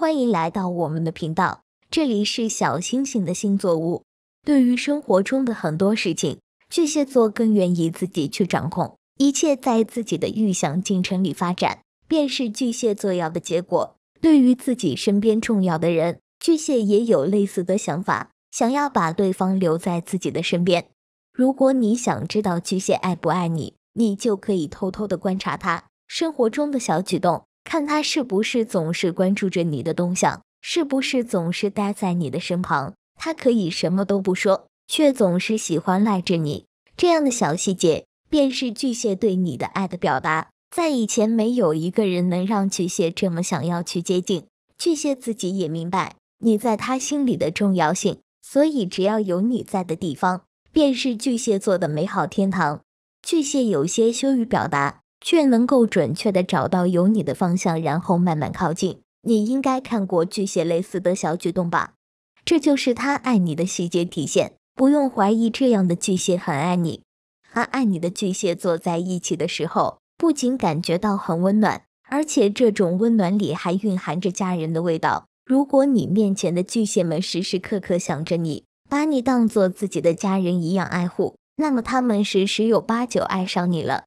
欢迎来到我们的频道，这里是小星星的星座屋。对于生活中的很多事情，巨蟹座更愿意自己去掌控，一切在自己的预想进程里发展，便是巨蟹座要的结果。对于自己身边重要的人，巨蟹也有类似的想法，想要把对方留在自己的身边。如果你想知道巨蟹爱不爱你，你就可以偷偷的观察他生活中的小举动。看他是不是总是关注着你的动向，是不是总是待在你的身旁？他可以什么都不说，却总是喜欢赖着你。这样的小细节，便是巨蟹对你的爱的表达。在以前，没有一个人能让巨蟹这么想要去接近。巨蟹自己也明白你在他心里的重要性，所以只要有你在的地方，便是巨蟹座的美好天堂。巨蟹有些羞于表达。却能够准确地找到有你的方向，然后慢慢靠近。你应该看过巨蟹类似的小举动吧？这就是他爱你的细节体现。不用怀疑，这样的巨蟹很爱你。和爱你的巨蟹座在一起的时候，不仅感觉到很温暖，而且这种温暖里还蕴含着家人的味道。如果你面前的巨蟹们时时刻刻想着你，把你当做自己的家人一样爱护，那么他们是十有八九爱上你了。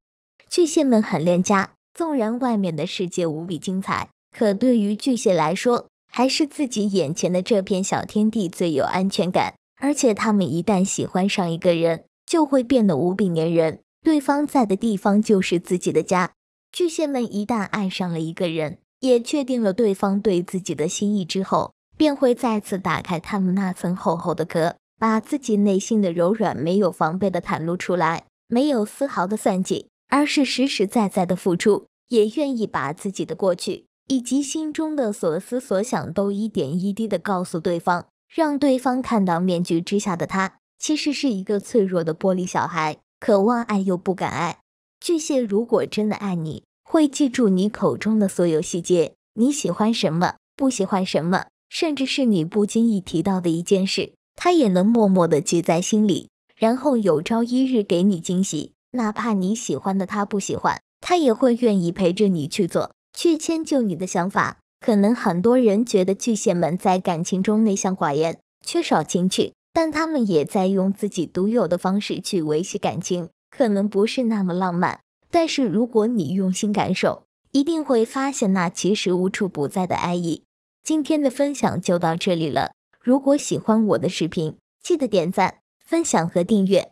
巨蟹们很恋家，纵然外面的世界无比精彩，可对于巨蟹来说，还是自己眼前的这片小天地最有安全感。而且，他们一旦喜欢上一个人，就会变得无比粘人，对方在的地方就是自己的家。巨蟹们一旦爱上了一个人，也确定了对方对自己的心意之后，便会再次打开他们那层厚厚的壳，把自己内心的柔软没有防备的袒露出来，没有丝毫的算计。而是实实在在的付出，也愿意把自己的过去以及心中的所思所想都一点一滴的告诉对方，让对方看到面具之下的他其实是一个脆弱的玻璃小孩，渴望爱又不敢爱。巨蟹如果真的爱你，会记住你口中的所有细节，你喜欢什么，不喜欢什么，甚至是你不经意提到的一件事，他也能默默的记在心里，然后有朝一日给你惊喜。哪怕你喜欢的他不喜欢，他也会愿意陪着你去做，去迁就你的想法。可能很多人觉得巨蟹们在感情中内向寡言，缺少情趣，但他们也在用自己独有的方式去维系感情。可能不是那么浪漫，但是如果你用心感受，一定会发现那其实无处不在的爱意。今天的分享就到这里了。如果喜欢我的视频，记得点赞、分享和订阅。